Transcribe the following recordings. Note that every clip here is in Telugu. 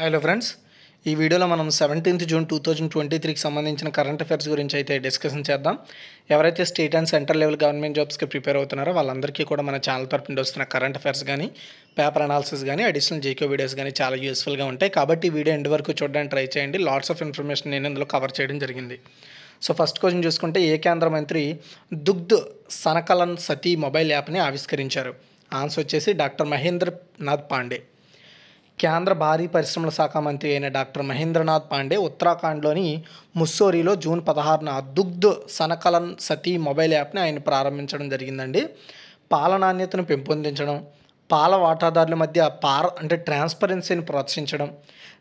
హలో ఫ్రెండ్స్ ఈ వీడియోలో మనం seventeenth June two thousand twenty త్రీకి సంబంధించిన కరెంట్ అఫైర్స్ గురించి అయితే డిస్కషన్ చేద్దాం ఎవరైతే state and central level government జాబ్స్కి ప్రిపేర్ అవుతున్నారో వాళ్ళందరికీ కూడా మన ఛానల్ తరపున వస్తున్న కరెంట్ అఫైర్స్ కానీ పేపర్ అనాలిసిస్ కానీ అడిషనల్ జీకే వీడియోస్ కానీ చాలా యూస్ఫుల్గా ఉంటాయి కాబట్టి ఈ వీడియో ఎండ్ వరకు చూడడానికి ట్రై చేయండి లాట్స్ ఆఫ్ ఇన్ఫర్మేషన్ నేను ఇందులో కవర్ చేయడం జరిగింది సో ఫస్ట్ క్వశ్చన్ చూసుకుంటే ఏ కేంద్ర మంత్రి దుగ్ధ్ సనకలన్ సతీ మొబైల్ యాప్ని ఆవిష్కరించారు ఆన్సర్ వచ్చేసి డాక్టర్ మహేంద్ర నాథ్ పాండే కేంద్ర భారీ పరిశ్రమల శాఖ మంత్రి అయిన డాక్టర్ మహేంద్రనాథ్ పాండే ఉత్తరాఖండ్లోని ముస్సోరిలో జూన్ పదహారున దుగ్ధ్ సనకలన్ సతీ మొబైల్ యాప్ని ఆయన ప్రారంభించడం జరిగిందండి పాల నాణ్యతను పెంపొందించడం పాల వాటాదారుల మధ్య పార అంటే ట్రాన్స్పరెన్సీని ప్రోత్సహించడం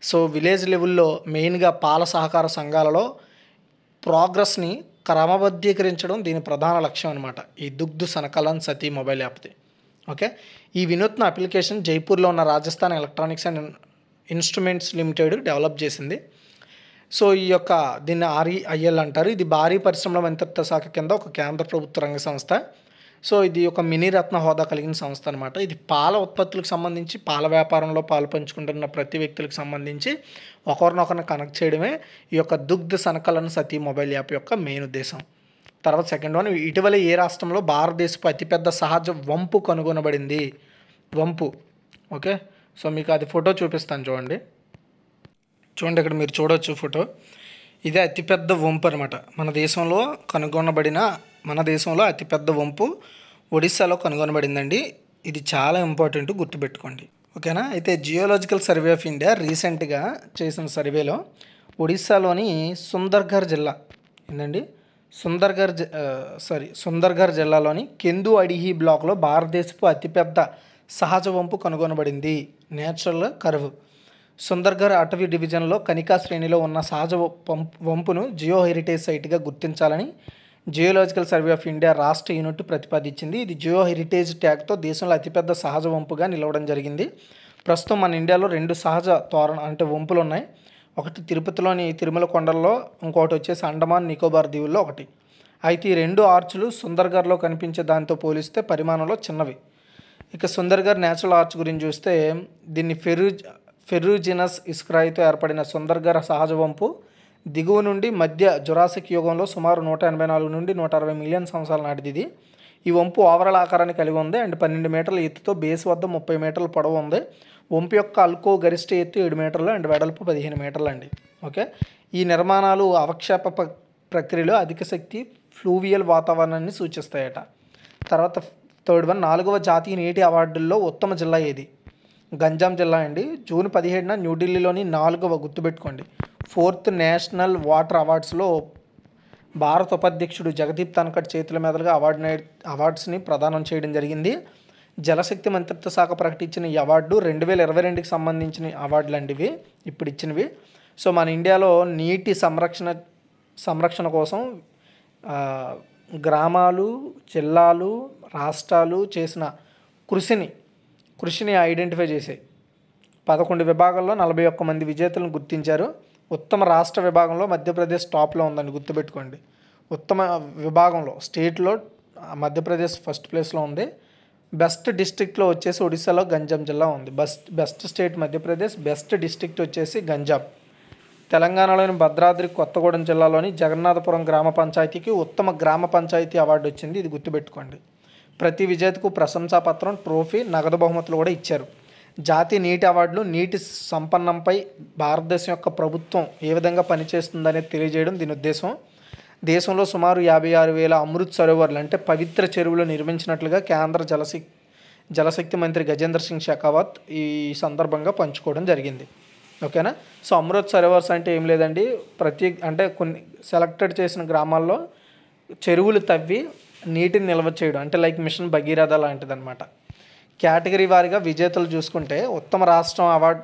సో విలేజ్ లెవెల్లో మెయిన్గా పాల సహకార సంఘాలలో ప్రోగ్రెస్ని క్రమబద్ధీకరించడం దీని ప్రధాన లక్ష్యం అనమాట ఈ దుగ్ధ సనకలన్ సతీ మొబైల్ యాప్ది ఓకే ఈ వినూత్న అప్లికేషన్ జైపూర్లో ఉన్న Rajasthan electronics and instruments limited develop చేసింది సో ఈ యొక్క దీన్ని ఆర్ఈఐఎల్ అంటారు ఇది భారీ పరిశ్రమల మంత్రిత్వ శాఖ కింద ఒక కేంద్ర ప్రభుత్వ రంగ సంస్థ సో ఇది ఒక మినీ రత్న హోదా కలిగిన సంస్థ అనమాట ఇది పాల ఉత్పత్తులకు సంబంధించి పాల వ్యాపారంలో పాలు పంచుకుంటున్న ప్రతి వ్యక్తులకు సంబంధించి ఒకరినొకరిని కనెక్ట్ చేయడమే ఈ యొక్క దుగ్ధ సనకలను సతీ మొబైల్ యాప్ యొక్క మెయిన్ ఉద్దేశం తర్వాత సెకండ్ వన్ ఇటీవల ఏ రాష్ట్రంలో భారతదేశపు అతిపెద్ద సహజ వంపు కనుగొనబడింది వంపు ఓకే సో మీకు అది ఫోటో చూపిస్తాను చూడండి చూడండి ఇక్కడ మీరు చూడవచ్చు ఫోటో ఇదే అతిపెద్ద వంపు అనమాట మన దేశంలో కనుగొనబడిన మన దేశంలో అతిపెద్ద వంపు ఒడిస్సాలో కనుగొనబడిందండి ఇది చాలా ఇంపార్టెంట్ గుర్తుపెట్టుకోండి ఓకేనా అయితే జియోలాజికల్ సర్వే ఆఫ్ ఇండియా రీసెంట్గా చేసిన సర్వేలో ఒడిస్సాలోని సుందర్ఘర్ జిల్లా ఏంటండి సుందర్ఘర్ సారీ సుందర్ఘర్ జిల్లాలోని కెందు అడిహి బ్లాక్లో భారతదేశపు అతిపెద్ద సహజ వంపు కనుగొనబడింది నేచురల్ కరువు సుందర్ఘర్ అటవీ డివిజన్లో కనికా శ్రేణిలో ఉన్న సహజ వంపును జియో హెరిటేజ్ సైట్గా గుర్తించాలని జియోలాజికల్ సర్వే ఆఫ్ ఇండియా రాష్ట్ర యూనిట్ ప్రతిపాదించింది ఇది జియో హెరిటేజ్ ట్యాగ్తో దేశంలో అతిపెద్ద సహజ వంపుగా నిలవడం జరిగింది ప్రస్తుతం మన ఇండియాలో రెండు సహజ తోరణ అంటే వంపులు ఉన్నాయి ఒకటి తిరుపతిలోని తిరుమల కొండల్లో ఇంకోటి వచ్చేసి అండమాన్ నికోబార్ దీవుల్లో ఒకటి అయితే ఈ రెండు ఆర్చులు సుందర్గర్లో కనిపించే దానితో పోలిస్తే పరిమాణంలో చిన్నవి ఇక సుందర్గర్ నేచురల్ ఆర్చ్ గురించి చూస్తే దీన్ని ఫెరూజ్ ఫెరూజినస్ ఇస్క్రాయితో ఏర్పడిన సుందర్గర్ సహజ వంపు దిగువ నుండి మధ్య జురాసిక్ యుగంలో సుమారు నూట ఎనభై నాలుగు నుండి నూట అరవై మిలియన్ సంవత్సరాల నాటిది ఇది ఈ వంపు ఓవరాల్ ఆకారాన్ని కలిగి ఉంది అండ్ పన్నెండు మీటర్ల ఎత్తుతో బేస్ వద్ద ముప్పై మీటర్ల పొడవు ఉంది వంపు యొక్క అల్కో గరిష్ట ఎత్తు ఏడు మీటర్లు అండ్ వెడల్పు పదిహేను మీటర్లు అండి ఓకే ఈ నిర్మాణాలు అవక్షేప ప్రక్రియలో అధిక శక్తి ఫ్లూవియల్ వాతావరణాన్ని సూచిస్తాయట తర్వాత థర్డ్ వన్ నాలుగవ జాతీయ నీటి అవార్డుల్లో ఉత్తమ జిల్లా ఏది గంజాం జిల్లా అండి జూన్ పదిహేడున న్యూఢిల్లీలోని నాలుగవ గుర్తుపెట్టుకోండి ఫోర్త్ నేషనల్ వాటర్ అవార్డ్స్లో భారత ఉపాధ్యక్షుడు జగదీప్ తనకట్ చేతుల మీదలుగా అవార్డు అవార్డ్స్ని ప్రదానం చేయడం జరిగింది జలశక్తి మంత్రిత్వ శాఖ ప్రకటించిన ఈ అవార్డు రెండు వేల ఇరవై రెండుకి సంబంధించిన అవార్డులు అండి ఇవి ఇప్పుడు ఇచ్చినవి సో మన ఇండియాలో నీటి సంరక్షణ సంరక్షణ కోసం గ్రామాలు జిల్లాలు రాష్ట్రాలు చేసిన కృషిని కృషిని ఐడెంటిఫై చేశాయి పదకొండు విభాగాల్లో నలభై ఒక్క మంది విజేతలను గుర్తించారు ఉత్తమ రాష్ట్ర విభాగంలో మధ్యప్రదేశ్ టాప్లో ఉందండి గుర్తుపెట్టుకోండి ఉత్తమ విభాగంలో స్టేట్లో మధ్యప్రదేశ్ ఫస్ట్ ప్లేస్లో ఉంది బెస్ట్ డిస్ట్రిక్ట్లో వచ్చేసి ఒడిశాలో గంజాం జిల్లా ఉంది best best state Madhya Pradesh best district వచ్చేసి గంజాం తెలంగాణలోని భద్రాద్రి కొత్తగూడెం జిల్లాలోని జగన్నాథపురం గ్రామ పంచాయతీకి ఉత్తమ గ్రామ పంచాయతీ అవార్డు వచ్చింది ఇది గుర్తుపెట్టుకోండి ప్రతి విజేతకు ప్రశంసాపత్రం ట్రోఫీ నగదు బహుమతులు కూడా ఇచ్చారు జాతి నీటి అవార్డులు నీటి సంపన్నంపై భారతదేశం యొక్క ప్రభుత్వం ఏ విధంగా పనిచేస్తుందనేది తెలియజేయడం దీని ఉద్దేశం దేశంలో సుమారు యాభై ఆరు వేల అమృత్ సరోవర్లు అంటే పవిత్ర చెరువులు నిర్మించినట్లుగా కేంద్ర జలశక్ జలశక్తి మంత్రి గజేంద్ర సింగ్ షెకావత్ ఈ సందర్భంగా పంచుకోవడం జరిగింది ఓకేనా సో అమృత్ సరోవర్స్ అంటే ఏం లేదండి ప్రతి అంటే కొన్ని సెలెక్టెడ్ చేసిన గ్రామాల్లో చెరువులు తవ్వి నీటిని నిల్వ చేయడం అంటే లైక్ మిషన్ భగీరథ లాంటిది అనమాట కేటగిరీ వారిగా విజేతలు చూసుకుంటే ఉత్తమ రాష్ట్రం అవార్డు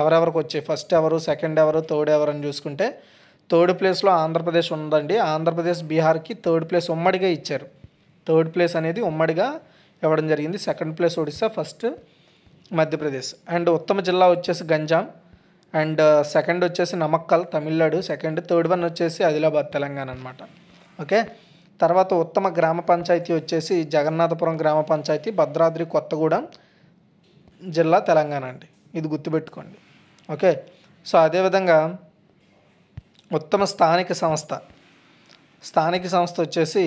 ఎవరెవరికి వచ్చాయి ఫస్ట్ ఎవరు సెకండ్ ఎవరు థర్డ్ ఎవరు అని చూసుకుంటే థర్డ్ ప్లేస్లో ఆంధ్రప్రదేశ్ ఉందండి ఆంధ్రప్రదేశ్ బీహార్కి థర్డ్ ప్లేస్ ఉమ్మడిగా ఇచ్చారు థర్డ్ ప్లేస్ అనేది ఉమ్మడిగా ఇవ్వడం జరిగింది second place Odisha first Madhya Pradesh and ఉత్తమ జిల్లా వచ్చేసి గంజాం అండ్ సెకండ్ వచ్చేసి Namakkal Tamil Nadu second third one వచ్చేసి ఆదిలాబాద్ తెలంగాణ అనమాట ఓకే తర్వాత ఉత్తమ గ్రామ పంచాయతీ వచ్చేసి జగన్నాథపురం గ్రామ పంచాయతీ భద్రాద్రి కొత్తగూడెం జిల్లా తెలంగాణ అండి ఇది గుర్తుపెట్టుకోండి ఓకే సో అదేవిధంగా ఉత్తమ స్థానిక సంస్థ స్థానిక సంస్థ వచ్చేసి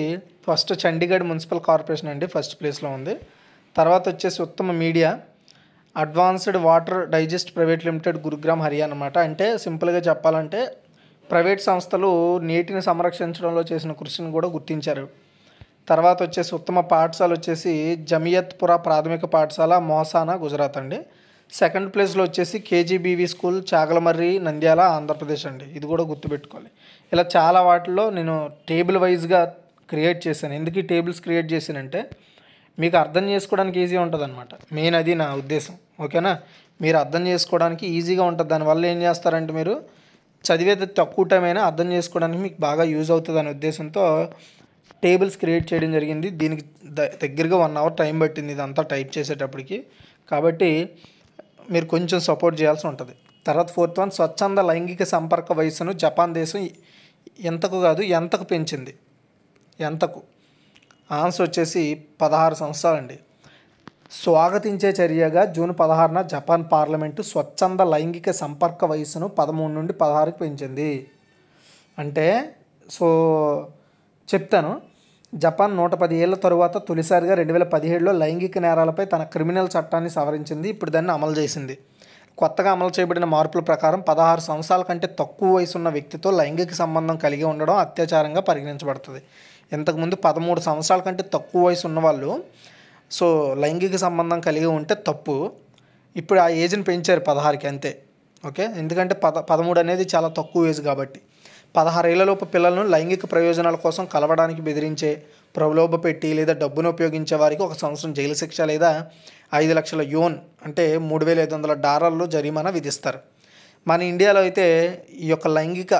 ఫస్ట్ చండీగఢ్ మున్సిపల్ కార్పొరేషన్ అండి ఫస్ట్ ప్లేస్లో ఉంది తర్వాత వచ్చేసి ఉత్తమ media advanced water digest private limited Gurugram హరియా అనమాట అంటే సింపుల్గా చెప్పాలంటే ప్రైవేట్ సంస్థలు నీటిని సంరక్షించడంలో చేసిన కృషిని కూడా గుర్తించారు తర్వాత వచ్చేసి ఉత్తమ పాఠశాల వచ్చేసి జమియత్పుర ప్రాథమిక పాఠశాల మోసానా గుజరాత్ అండి సెకండ్ ప్లేస్లో వచ్చేసి కేజీబీవీ స్కూల్ చాగలమర్రి నంద్యాల ఆంధ్రప్రదేశ్ అండి ఇది కూడా గుర్తుపెట్టుకోవాలి ఇలా చాలా వాటిలో నేను టేబుల్ వైజ్గా క్రియేట్ చేశాను ఎందుకు ఈ టేబుల్స్ క్రియేట్ చేశానంటే మీకు అర్థం చేసుకోవడానికి ఈజీ ఉంటుంది అనమాట మెయిన్ అది నా ఉద్దేశం ఓకేనా మీరు అర్థం చేసుకోవడానికి ఈజీగా ఉంటుంది దానివల్ల ఏం చేస్తారంటే మీరు చదివేది తక్కువ టైం అయినా అర్థం చేసుకోవడానికి మీకు బాగా యూజ్ అవుతుంది అనే ఉద్దేశంతో టేబుల్స్ క్రియేట్ చేయడం జరిగింది దీనికి దగ్గరగా వన్ అవర్ టైం పట్టింది ఇదంతా టైప్ చేసేటప్పటికి కాబట్టి మీరు కొంచెం సపోర్ట్ చేయాల్సి ఉంటుంది తర్వాత ఫోర్త్ వన్ స్వచ్ఛంద లైంగిక సంపర్క వయసును జపాన్ దేశం ఎంతకు కాదు ఎంతకు పెంచింది ఎంతకు ఆన్సర్ వచ్చేసి పదహారు సంవత్సరాలండి స్వాగతించే చర్యగా జూన్ పదహారున జపాన్ పార్లమెంటు స్వచ్ఛంద లైంగిక సంపర్క వయసును పదమూడు నుండి పదహారుకి పెంచింది అంటే సో చెప్తాను జపాన్ నూట పది ఏళ్ల తరువాత తొలిసారిగా రెండు వేల పదిహేడులో లైంగిక నేరాలపై తన క్రిమినల్ చట్టాన్ని సవరించింది ఇప్పుడు దాన్ని అమలు చేసింది కొత్తగా అమలు చేయబడిన మార్పుల ప్రకారం పదహారు సంవత్సరాల కంటే తక్కువ వయసున్న వ్యక్తితో లైంగిక సంబంధం కలిగి ఉండడం అత్యాచారంగా పరిగణించబడుతుంది ఇంతకుముందు పదమూడు సంవత్సరాల కంటే తక్కువ వయసు ఉన్నవాళ్ళు సో లైంగిక సంబంధం కలిగి ఉంటే తప్పు ఇప్పుడు ఆ ఏజ్ని పెంచారు పదహారుకి అంతే ఓకే ఎందుకంటే పద పదమూడు అనేది చాలా తక్కువ ఏజ్ కాబట్టి పదహారేళ్లలోపు పిల్లలను లైంగిక ప్రయోజనాల కోసం కలవడానికి బెదిరించే పెట్టి లేదా డబ్బును ఉపయోగించే వారికి ఒక సంవత్సరం జైలు శిక్ష లేదా ఐదు లక్షల యోన్ అంటే మూడు వేల ఐదు వందల డాలర్లు జరిమానా విధిస్తారు మన ఇండియాలో అయితే ఈ యొక్క లైంగిక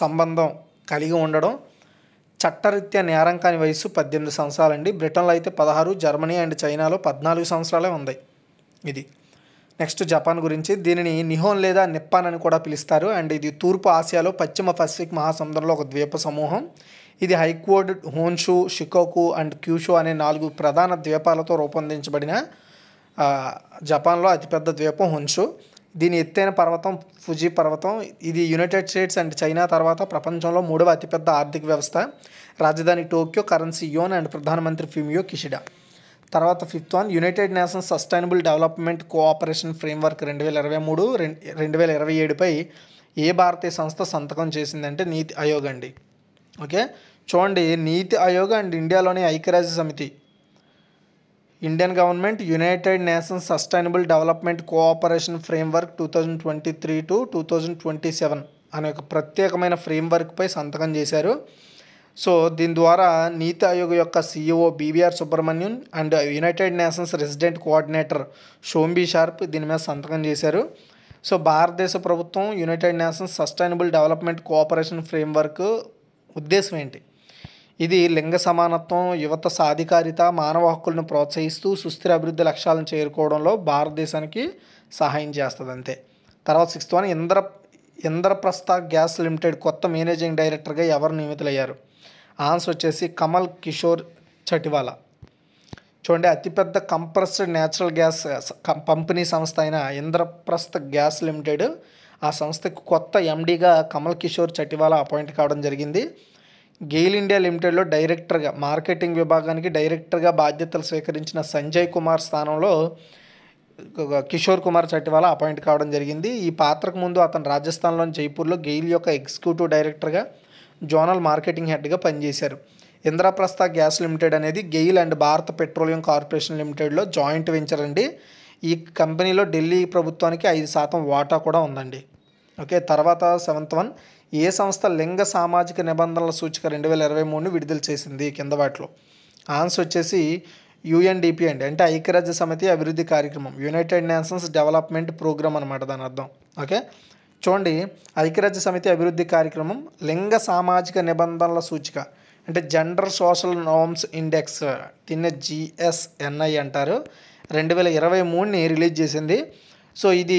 సంబంధం కలిగి ఉండడం చట్టరీత్యా నేరం కాని వయసు పద్దెనిమిది సంవత్సరాలండి బ్రిటన్లో అయితే పదహారు జర్మనీ అండ్ చైనాలో పద్నాలుగు సంవత్సరాలే ఉంది ఇది నెక్స్ట్ జపాన్ గురించి దీనిని నిహోన్ లేదా నిప్పాన్ అని కూడా పిలుస్తారు అండ్ ఇది తూర్పు ఆసియాలో పశ్చిమ పసిఫిక్ మహాసముద్రంలో ఒక ద్వీప సమూహం ఇది Hokkaido Honshu Shikoku and Kyushu అనే నాలుగు ప్రధాన ద్వీపాలతో రూపొందించబడిన జపాన్లో అతిపెద్ద ద్వీపం హోన్షు దీని ఎత్తైన పర్వతం ఫుజీ పర్వతం ఇది యునైటెడ్ స్టేట్స్ అండ్ చైనా తర్వాత ప్రపంచంలో మూడవ అతిపెద్ద ఆర్థిక వ్యవస్థ రాజధాని టోక్యో కరెన్సీ యోన్ అండ్ ప్రధానమంత్రి ఫిమియో కిషిడా తర్వాత fifth one United Nations sustainable development cooperation framework రెండు వేల ఇరవై మూడు రెండు వేల ఇరవై ఏడుపై ఏ భారతీయ సంస్థ సంతకం చేసిందంటే నీతి ఆయోగ్ అండి ఓకే చూడండి నీతి ఆయోగ్ అండ్ ఇండియాలోని ఐక్యరాజ్య సమితి Indian government United Nations sustainable development cooperation framework two thousand twenty three to two thousand twenty seven అనే ఒక ప్రత్యేకమైన ఫ్రేమ్వర్క్పై సంతకం చేశారు సో దీని ద్వారా నీతి ఆయోగ్ యొక్క CEO BVR e Subrahmanyam and United Nations resident coordinator Shombi Sharp దీని మీద సంతకం చేశారు సో భారతదేశ ప్రభుత్వం United Nations sustainable development cooperation framework ఉద్దేశం ఏంటి ఇది లింగ సమానత్వం యువత సాధికారిత మానవ హక్కులను ప్రోత్సహిస్తూ సుస్థిర అభివృద్ధి లక్ష్యాలను చేరుకోవడంలో భారతదేశానికి సహాయం చేస్తుంది అంతే తర్వాత sixth one Indra Indraprastha gas limited కొత్త మేనేజింగ్ డైరెక్టర్గా ఎవరు నియమితులయ్యారు ఆన్సర్ వచ్చేసి కమల్ కిషోర్ చటివాల చూడండి అతిపెద్ద కంప్రెస్డ్ న్యాచురల్ గ్యాస్ పంపిణీ సంస్థ అయిన ఇంద్రప్రస్థ గ్యాస్ లిమిటెడ్ ఆ సంస్థకు కొత్త ఎండీగా కమల్ కిషోర్ చటివాల అపాయింట్ కావడం జరిగింది గెయిల్ ఇండియా లిమిటెడ్లో డైరెక్టర్గా మార్కెటింగ్ విభాగానికి డైరెక్టర్గా బాధ్యతలు స్వీకరించిన సంజయ్ కుమార్ స్థానంలో కిషోర్ కుమార్ చటివాల అపాయింట్ కావడం జరిగింది ఈ పాత్రకు ముందు అతను రాజస్థాన్లోని జైపూర్లో గెయిల్ యొక్క ఎగ్జిక్యూటివ్ డైరెక్టర్గా జోనల్ మార్కెటింగ్ హెడ్గా పనిచేశారు ఇంద్రప్రస్థ గ్యాస్ లిమిటెడ్ అనేది GAIL and Bharat petroleum corporation లిమిటెడ్లో జాయింట్ వెంచర్ అండి ఈ కంపెనీలో ఢిల్లీ ప్రభుత్వానికి ఐదు శాతం వాటా కూడా ఉందండి ఓకే తర్వాత సెవెంత్ వన్ ఏ సంస్థ లింగ సామాజిక నిబంధనల సూచిక రెండు వేల ఇరవై మూడుని విడుదల చేసింది కింద వాటిలో ఆన్సర్ వచ్చేసి యుఎన్డిపి అండి అంటే ఐక్యరాజ్య సమితి అభివృద్ధి కార్యక్రమం యునైటెడ్ నేషన్స్ డెవలప్మెంట్ ప్రోగ్రామ్ అనమాట దాని అర్థం ఓకే చూడండి ఐక్యరాజ్య సమితి అభివృద్ధి కార్యక్రమం లింగ సామాజిక నిబంధనల సూచిక అంటే జెండర్ సోషల్ నార్మ్స్ ఇండెక్స్ తిన్న జిఎస్ఎన్ఐ అంటారు రెండు వేల ఇరవై మూడుని రిలీజ్ చేసింది సో ఇది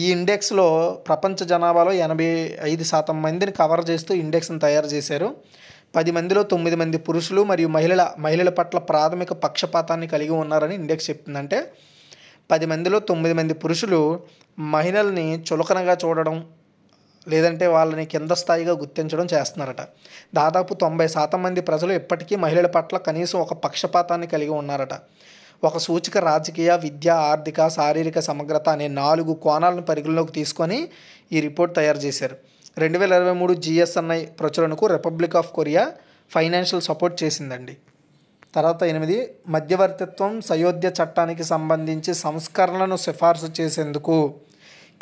ఈ ఇండెక్స్లో ప్రపంచ జనాభాలో ఎనభై ఐదు శాతం మందిని కవర్ చేస్తూ ఇండెక్స్ని తయారు చేశారు పది మందిలో తొమ్మిది మంది పురుషులు మరియు మహిళల మహిళల పట్ల ప్రాథమిక పక్షపాతాన్ని కలిగి ఉన్నారని ఇండెక్స్ చెప్తుందంటే పది మందిలో తొమ్మిది మంది పురుషులు మహిళల్ని చులకనగా చూడడం లేదంటే వాళ్ళని కింద స్థాయిగా గుర్తించడం చేస్తున్నారట దాదాపు తొంభై శాతం మంది ప్రజలు ఇప్పటికీ మహిళల పట్ల కనీసం ఒక పక్షపాతాన్ని కలిగి ఉన్నారట ఒక సూచిక రాజకీయ విద్య ఆర్థిక శారీరక సమగ్రత అనే నాలుగు కోణాలను పరిగణలోకి తీసుకొని ఈ రిపోర్ట్ తయారు చేశారు రెండు వేల ఇరవై మూడు జిఎస్ఎన్ఐ ప్రచురణకు republic of Korea financial support చేసిందండి తర్వాత ఎనిమిది మధ్యవర్తిత్వం సయోధ్య చట్టానికి సంబంధించి సంస్కరణలను సిఫార్సు చేసేందుకు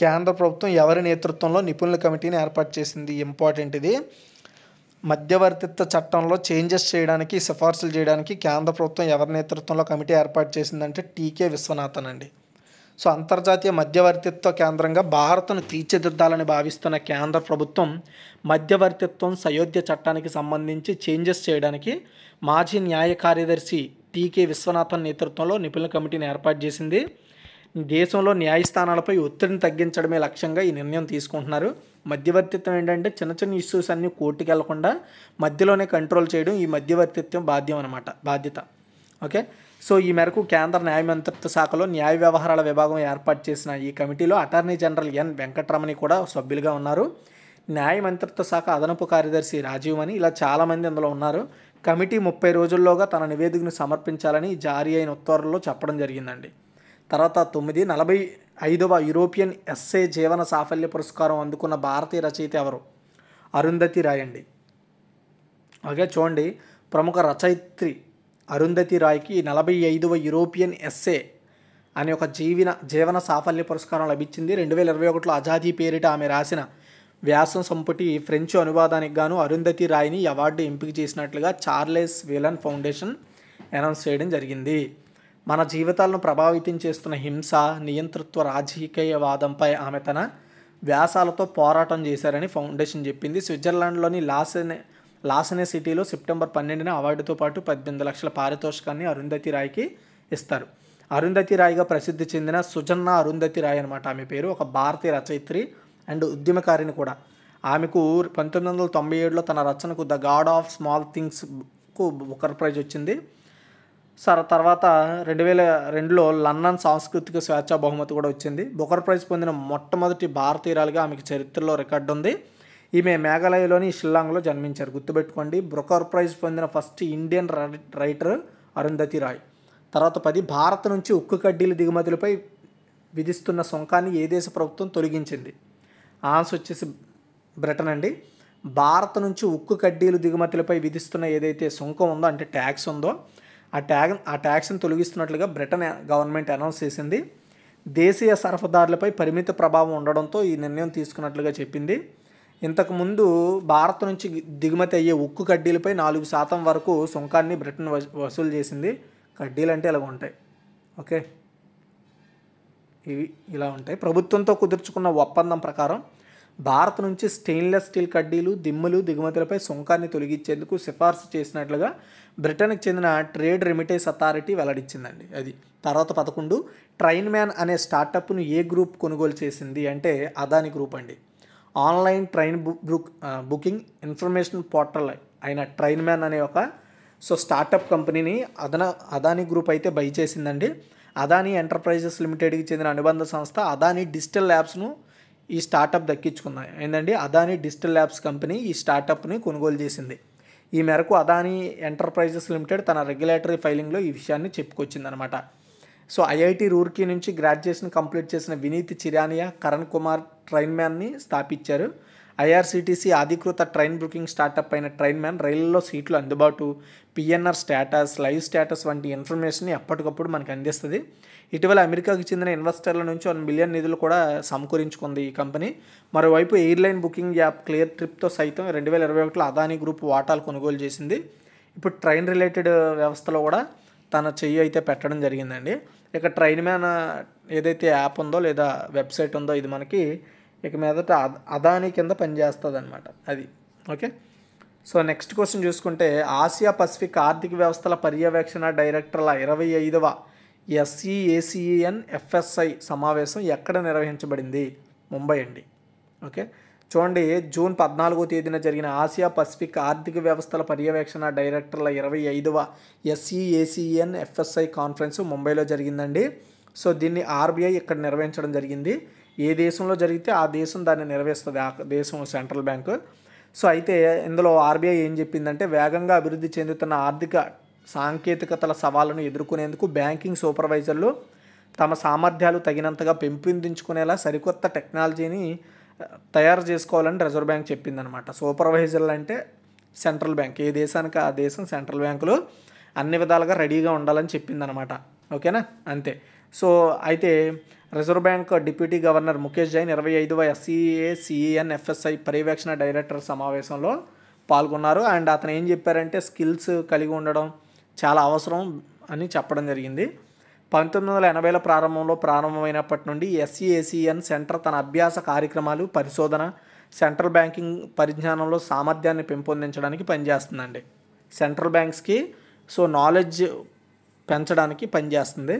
కేంద్ర ప్రభుత్వం ఎవరి నేతృత్వంలో నిపుణుల కమిటీని ఏర్పాటు చేసింది ఇంపార్టెంట్ ఇది మధ్యవర్తిత్వ చట్టంలో చేంజెస్ చేయడానికి సిఫార్సులు చేయడానికి కేంద్ర ప్రభుత్వం ఎవరి నేతృత్వంలో కమిటీ ఏర్పాటు చేసిందంటే టీకే విశ్వనాథన్ అండి సో అంతర్జాతీయ మధ్యవర్తిత్వ కేంద్రంగా భారత్ను తీర్చిదిద్దాలని భావిస్తున్న కేంద్ర ప్రభుత్వం మధ్యవర్తిత్వం సయోధ్య చట్టానికి సంబంధించి చేంజెస్ చేయడానికి మాజీ న్యాయ కార్యదర్శి టీకే విశ్వనాథన్ నేతృత్వంలో నిపుణుల కమిటీని ఏర్పాటు చేసింది దేశంలో న్యాయస్థానాలపై ఒత్తిడిని తగ్గించడమే లక్ష్యంగా ఈ నిర్ణయం తీసుకుంటున్నారు మధ్యవర్తిత్వం ఏంటంటే చిన్న చిన్న ఇష్యూస్ అన్నీ కోర్టుకి వెళ్లకుండా మధ్యలోనే కంట్రోల్ చేయడం ఈ మధ్యవర్తిత్వం బాధ్యం అనమాట బాధ్యత ఓకే సో ఈ మేరకు కేంద్ర న్యాయమంత్రిత్వ శాఖలో న్యాయ వ్యవహారాల విభాగం ఏర్పాటు చేసిన ఈ కమిటీలో అటార్నీ జనరల్ ఎన్ వెంకటరమణి కూడా సభ్యులుగా ఉన్నారు న్యాయ మంత్రిత్వ శాఖ అదనపు కార్యదర్శి రాజీవ్ అని ఇలా చాలామంది అందులో ఉన్నారు కమిటీ ముప్పై రోజుల్లోగా తన నివేదికను సమర్పించాలని జారీ అయిన ఉత్తర్వుల్లో చెప్పడం జరిగిందండి తర్వాత తొమ్మిది నలభై ఐదవ యూరోపియన్ ఎస్ఏ జీవన సాఫల్య పురస్కారం అందుకున్న భారతీయ రచయిత ఎవరు అరుంధతి రాయండి ఓకే చూడండి ప్రముఖ రచయిత్రి అరుంధతి రాయ్కి నలభై ఐదవ యూరోపియన్ ఎస్ఏ అనే ఒక జీవన జీవన సాఫల్య పురస్కారం లభించింది రెండు వేల ఇరవై ఒకటిలో అజాదీ పేరిట ఆమె రాసిన వ్యాసం సంపుటి ఫ్రెంచ్ అనువాదానికి గాను అరుంధతి రాయ్ని అవార్డు ఎంపిక చేసినట్లుగా చార్లెస్ విలన్ ఫౌండేషన్ అనౌన్స్ చేయడం జరిగింది మన జీవితాలను ప్రభావితం చేస్తున్న హింస నియంతృత్వ రాజకీయవాదంపై ఆమె తన వ్యాసాలతో పోరాటం చేశారని ఫౌండేషన్ చెప్పింది స్విట్జర్లాండ్లోని లాసెన్ లాస్ అనే సిటీలో సెప్టెంబర్ పన్నెండున అవార్డుతో పాటు పద్దెనిమిది లక్షల పారితోషికాన్ని అరుంధతి రాయ్కి ఇస్తారు అరుంధతి రాయ్గా ప్రసిద్ధి చెందిన సుజన్న అరుంధతి రాయ్ అనమాట ఆమె పేరు ఒక భారతీయ రచయిత్రి అండ్ ఉద్యమకారిని కూడా ఆమెకు పంతొమ్మిది వందల తొంభై ఏడులో తన రచనకు ద గాడ్ ఆఫ్ స్మాల్ థింగ్స్కు బుకర్ ప్రైజ్ వచ్చింది సర తర్వాత రెండు వేల రెండులో లండన్ సాంస్కృతిక స్వేచ్ఛా బహుమతి కూడా వచ్చింది బుకర్ ప్రైజ్ పొందిన మొట్టమొదటి భారతీయురాలుగా ఆమెకు చరిత్రలో రికార్డు ఉంది ఈమె మేఘాలయలోని షిల్లాంగ్లో జన్మించారు గుర్తుపెట్టుకోండి బ్రొకర్ ప్రైజ్ పొందిన first Indian writer Arundhati Roy తర్వాత పది భారత్ నుంచి ఉక్కు కడ్డీల దిగుమతులపై విధిస్తున్న సుంకాన్ని ఏ దేశ ప్రభుత్వం తొలగించింది ఆన్సర్ వచ్చేసి బ్రిటన్ అండి భారత్ నుంచి ఉక్కు కడ్డీలు దిగుమతులపై విధిస్తున్న ఏదైతే సుంకం ఉందో అంటే ట్యాక్స్ ఉందో ఆ ట్యాగ్ ఆ ట్యాక్స్ని తొలగిస్తున్నట్లుగా బ్రిటన్ గవర్నమెంట్ అనౌన్స్ చేసింది దేశీయ సరఫదారులపై పరిమిత ప్రభావం ఉండడంతో ఈ నిర్ణయం తీసుకున్నట్లుగా చెప్పింది ఇంతకుముందు భారత్ నుంచి దిగుమతి అయ్యే ఉక్కు కడ్డీలపై నాలుగు శాతం వరకు సుంకాన్ని బ్రిటన్ వసూలు చేసింది కడ్డీలు అంటే ఇలా ఉంటాయి ఓకే ఇవి ఇలా ఉంటాయి ప్రభుత్వంతో కుదుర్చుకున్న ఒప్పందం ప్రకారం భారత్ నుంచి స్టెయిన్లెస్ స్టీల్ కడ్డీలు దిమ్ములు దిగుమతులపై సుంకాన్ని తొలగించేందుకు సిఫార్సు చేసినట్లుగా బ్రిటన్కి చెందిన ట్రేడ్ రెమిటేస్ అథారిటీ వెల్లడించిందండి అది తర్వాత పదకొండు ట్రైన్ మ్యాన్ అనే స్టార్టప్ను ఏ గ్రూప్ కొనుగోలు చేసింది అంటే అదాని గ్రూప్ అండి online train book booking information portal అయిన ట్రైన్ మ్యాన్ అనే ఒక సో స్టార్టప్ కంపెనీని అదన అదానీ గ్రూప్ అయితే బై చేసిందండి అదానీ ఎంటర్ప్రైజెస్ లిమిటెడ్కి చెందిన అనుబంధ సంస్థ అదానీ డిజిటల్ ల్యాబ్స్ను ఈ స్టార్టప్ దక్కించుకుంది ఏంటండి అదానీ డిజిటల్ ల్యాబ్స్ కంపెనీ ఈ స్టార్టప్ని కొనుగోలు చేసింది ఈ మేరకు అదానీ ఎంటర్ప్రైజెస్ లిమిటెడ్ తన రెగ్యులేటరీ ఫైలింగ్లో ఈ విషయాన్ని చెప్పుకొచ్చిందనమాట సో ఐఐటి రూర్కీ నుంచి గ్రాడ్యుయేషన్ కంప్లీట్ చేసిన వినీత్ చిరానియా కరణ్ కుమార్ ట్రైన్ మ్యాన్ని స్థాపించారు ఐఆర్సీటీసీ అధికృత ట్రైన్ బుకింగ్ స్టార్టప్ అయిన ట్రైన్ మ్యాన్ రైల్లో సీట్లు అందుబాటు పిఎన్ఆర్ స్టేటస్ లైవ్ స్టేటస్ వంటి ఇన్ఫర్మేషన్ని ఎప్పటికప్పుడు మనకు అందిస్తుంది ఇటీవల అమెరికాకు చెందిన ఇన్వెస్టర్ల నుంచి వన్ మిలియన్ నిధులు కూడా సమకూరించుకుంది ఈ కంపెనీ మరోవైపు ఎయిర్లైన్ బుకింగ్ యాప్ క్లియర్ ట్రిప్తో సైతం రెండు వేల ఇరవై ఒకటిలో అదానీ గ్రూప్ వాటాలు కొనుగోలు చేసింది ఇప్పుడు ట్రైన్ రిలేటెడ్ వ్యవస్థలో కూడా తన చెయ్యి అయితే పెట్టడం జరిగిందండి ఇక ట్రైన్ మ్యాన్ ఏదైతే యాప్ ఉందో లేదా వెబ్సైట్ ఉందో ఇది మనకి ఇక మీదట అదాని కింద పనిచేస్తుంది అనమాట అది ఓకే సో నెక్స్ట్ క్వశ్చన్ చూసుకుంటే ఆసియా పసిఫిక్ ఆర్థిక వ్యవస్థల పర్యవేక్షణ డైరెక్టర్ల ఇరవై ఐదవ ఎస్ఈఏసిఎన్ ఎఫ్ఎస్ఐ సమావేశం ఎక్కడ నిర్వహించబడింది ముంబై అండి ఓకే చూడండి జూన్ పద్నాలుగో తేదీన జరిగిన ఆసియా పసిఫిక్ ఆర్థిక వ్యవస్థల పర్యవేక్షణ డైరెక్టర్ల ఇరవై ఐదవ ఎస్ఈఏసిఎన్ ఎఫ్ఎస్ఐ కాన్ఫరెన్స్ ముంబైలో జరిగిందండి సో దీన్ని ఆర్బీఐ ఇక్కడ నిర్వహించడం జరిగింది ఏ దేశంలో జరిగితే ఆ దేశం దాన్ని నిర్వహిస్తుంది ఆ దేశం సెంట్రల్ బ్యాంకు సో అయితే ఇందులో ఆర్బీఐ ఏం చెప్పిందంటే వేగంగా అభివృద్ధి చెందుతున్న ఆర్థిక సాంకేతికతల సవాళ్ళను ఎదుర్కొనేందుకు బ్యాంకింగ్ సూపర్వైజర్లు తమ సామర్థ్యాలు తగినంతగా పెంపొందించుకునేలా సరికొత్త టెక్నాలజీని తయారు చేసుకోవాలని రిజర్వ్ బ్యాంక్ చెప్పిందనమాట సూపర్వైజర్లు అంటే సెంట్రల్ బ్యాంక్ ఏ దేశానికి ఆ దేశం సెంట్రల్ బ్యాంకులు అన్ని విధాలుగా రెడీగా ఉండాలని చెప్పిందనమాట ఓకేనా అంతే సో అయితే reserve bank deputy governor Mukesh Jain ఇరవై ఐదవ ఎస్సీఏ సిఈఎన్ ఎఫ్ఎస్ఐ పర్యవేక్షణ డైరెక్టర్ సమావేశంలో పాల్గొన్నారు అండ్ అతను ఏం చెప్పారంటే స్కిల్స్ కలిగి ఉండడం చాలా అవసరం అని చెప్పడం జరిగింది పంతొమ్మిది వందల ఎనభైల ప్రారంభంలో ప్రారంభమైనప్పటి నుండి ఎస్సీఏసీఎన్ సెంటర్ తన అభ్యాస కార్యక్రమాలు పరిశోధన సెంట్రల్ బ్యాంకింగ్ పరిజ్ఞానంలో సామర్థ్యాన్ని పెంపొందించడానికి పనిచేస్తుందండి సెంట్రల్ బ్యాంక్స్కి సో నాలెడ్జ్ పెంచడానికి పనిచేస్తుంది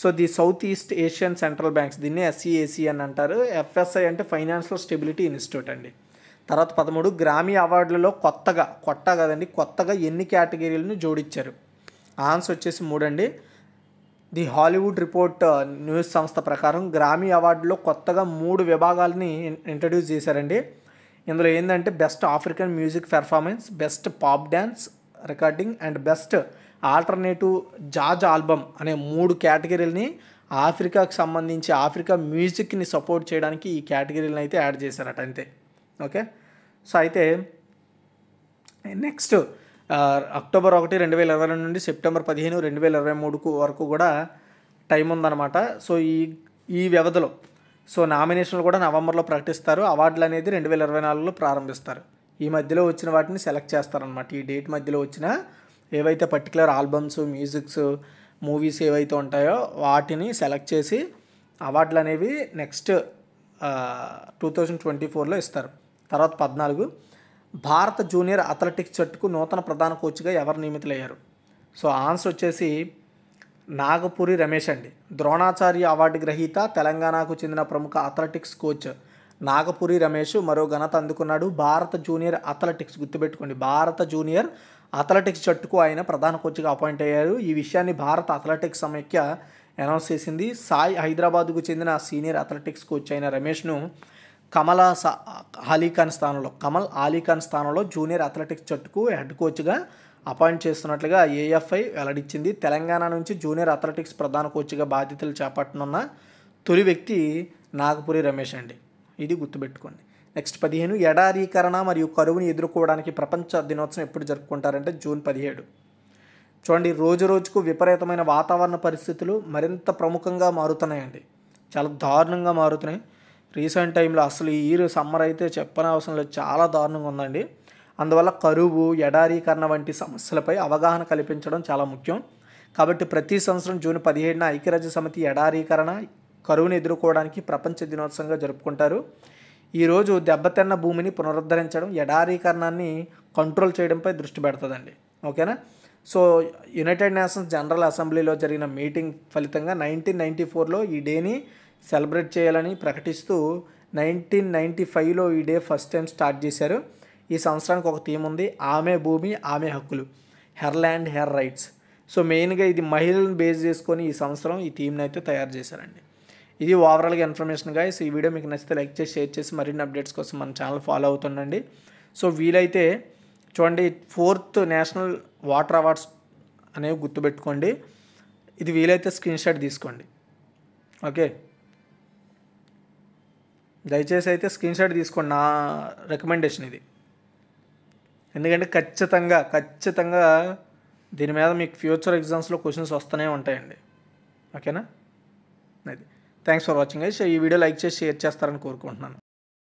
so the south east Asian central banks దీన్ని ఎస్సీఏసీఎన్ అంటారు ఎఫ్ఎస్ఐ అంటే ఫైనాన్షియల్ స్టెబిలిటీ ఇన్స్టిట్యూట్ అండి తర్వాత పదమూడు గ్రామీ అవార్డులలో కొత్తగా కొట్ట కదండి కొత్తగా ఎన్ని కేటగిరీలను జోడించారు ఆన్స్ వచ్చేసి మూడండి the Hollywood report uh, news సంస్థ ప్రకారం గ్రామీ అవార్డులో కొత్తగా మూడు విభాగాలని ఇంట్రడ్యూస్ చేశారండి ఇందులో ఏంటంటే best African music performance best pop dance recording and best alternative jazz album అనే మూడు కేటగిరీలని ఆఫ్రికాకు సంబంధించి ఆఫ్రికా మ్యూజిక్ని సపోర్ట్ చేయడానికి ఈ కేటగిరీలను అయితే యాడ్ చేశారట అంతే ఓకే సో అయితే నెక్స్ట్ అక్టోబర్ ఒకటి రెండు వేల ఇరవై రెండు నుండి సెప్టెంబర్ పదిహేను రెండు వేల ఇరవై మూడుకు వరకు కూడా టైం ఉందన్నమాట సో ఈ ఈ వ్యవధిలో సో నామినేషన్లు కూడా నవంబర్లో ప్రకటిస్తారు అవార్డులు అనేది రెండు వేల ఇరవై నాలుగులో ప్రారంభిస్తారు ఈ మధ్యలో వచ్చిన వాటిని సెలెక్ట్ చేస్తారనమాట ఈ డేట్ మధ్యలో వచ్చిన ఏవైతే పర్టికులర్ ఆల్బమ్స్ మ్యూజిక్స్ మూవీస్ ఏవైతే ఉంటాయో వాటిని సెలెక్ట్ చేసి అవార్డులు అనేవి నెక్స్ట్ టూ థౌజండ్ ట్వంటీ ఫోర్లో ఇస్తారు తర్వాత పద్నాలుగు భారత జూనియర్ అథ్లెటిక్స్ జట్టుకు నూతన ప్రధాన కోచ్గా ఎవరు నియమితులయ్యారు సో ఆన్సర్ వచ్చేసి నాగపురి రమేష్ అండి ద్రోణాచార్య అవార్డు గ్రహీత తెలంగాణకు చెందిన ప్రముఖ అథ్లెటిక్స్ కోచ్ నాగపురి రమేష్ మరో ఘనత అందుకున్నాడు భారత జూనియర్ అథ్లెటిక్స్ గుర్తుపెట్టుకోండి భారత జూనియర్ అథ్లెటిక్స్ జట్టుకు ఆయన ప్రధాన కోచ్గా అపాయింట్ అయ్యారు ఈ విషయాన్ని భారత అథ్లెటిక్స్ సమైక్య అనౌన్స్ చేసింది సాయి హైదరాబాద్కు చెందిన సీనియర్ అథ్లెటిక్స్ కోచ్ అయిన రమేష్ను కమల అలీఖాన్ స్థానంలో కమల్ ఆలీఖాన్ స్థానంలో జూనియర్ అథ్లెటిక్స్ జట్టుకు హెడ్ కోచ్గా అపాయింట్ చేస్తున్నట్లుగా ఏఎఫ్ఐ వెల్లడించింది తెలంగాణ నుంచి జూనియర్ అథ్లెటిక్స్ ప్రధాన కోచ్గా బాధ్యతలు చేపట్టనున్న తొలి వ్యక్తి నాగపురి రమేష్ అండి ఇది గుర్తుపెట్టుకోండి నెక్స్ట్ పదిహేను ఎడారీకరణ మరియు కరువుని ఎదుర్కోవడానికి ప్రపంచ దినోత్సవం ఎప్పుడు జరుపుకుంటారంటే జూన్ పదిహేడు చూడండి రోజు రోజుకు విపరీతమైన వాతావరణ పరిస్థితులు మరింత ప్రముఖంగా మారుతున్నాయండి చాలా దారుణంగా మారుతున్నాయి రీసెంట్ టైంలో అసలు ఈ ఇయర్ సమ్మర్ అయితే అవసరం లేదు చాలా దారుణంగా ఉందండి అందువల్ల కరువు ఎడారీకరణ వంటి సమస్యలపై అవగాహన కల్పించడం చాలా ముఖ్యం కాబట్టి ప్రతి సంవత్సరం జూన్ పదిహేడున ఐక్యరాజ్య సమితి ఎడారీకరణ కరువును ఎదుర్కోవడానికి ప్రపంచ దినోత్సవంగా జరుపుకుంటారు ఈరోజు దెబ్బతిన్న భూమిని పునరుద్ధరించడం ఎడారీకరణాన్ని కంట్రోల్ చేయడంపై దృష్టి పెడుతుందండి ఓకేనా సో యునైటెడ్ నేషన్స్ జనరల్ అసెంబ్లీలో జరిగిన మీటింగ్ ఫలితంగా నైన్టీన్ నైన్టీ ఫోర్లో ఈ డేని సెలబ్రేట్ చేయాలని ప్రకటిస్తూ నైన్టీన్ నైంటీ ఫైవ్లో ఈ డే ఫస్ట్ టైం స్టార్ట్ చేశారు ఈ సంవత్సరానికి ఒక థీమ్ ఉంది ఆమె భూమి ఆమె హక్కులు her land her rights so మెయిన్గా ఇది మహిళలను బేస్ చేసుకొని ఈ సంవత్సరం ఈ థీమ్ని అయితే తయారు చేశారండి ఇది ఓవరాల్గా ఇన్ఫర్మేషన్ గాయస్ ఈ వీడియో మీకు నచ్చితే లైక్ చేసి షేర్ చేసి మరిన్ని అప్డేట్స్ కోసం మన ఛానల్ ఫాలో అవుతుండండి సో వీలైతే చూడండి ఫోర్త్ నేషనల్ వాటర్ అవార్డ్స్ అనేవి గుర్తుపెట్టుకోండి ఇది వీలైతే స్క్రీన్ షాట్ తీసుకోండి ఓకే దయచేసి అయితే స్క్రీన్ షాట్ తీసుకోండి నా రికమెండేషన్ ఇది ఎందుకంటే ఖచ్చితంగా ఖచ్చితంగా దీని మీద మీకు ఫ్యూచర్ ఎగ్జామ్స్లో క్వశ్చన్స్ వస్తూనే ఉంటాయండి ఓకేనా అది థ్యాంక్స్ ఫర్ వాచింగ్ అయితే ఈ వీడియో లైక్ చేసి షేర్ చేస్తారని కోరుకుంటున్నాను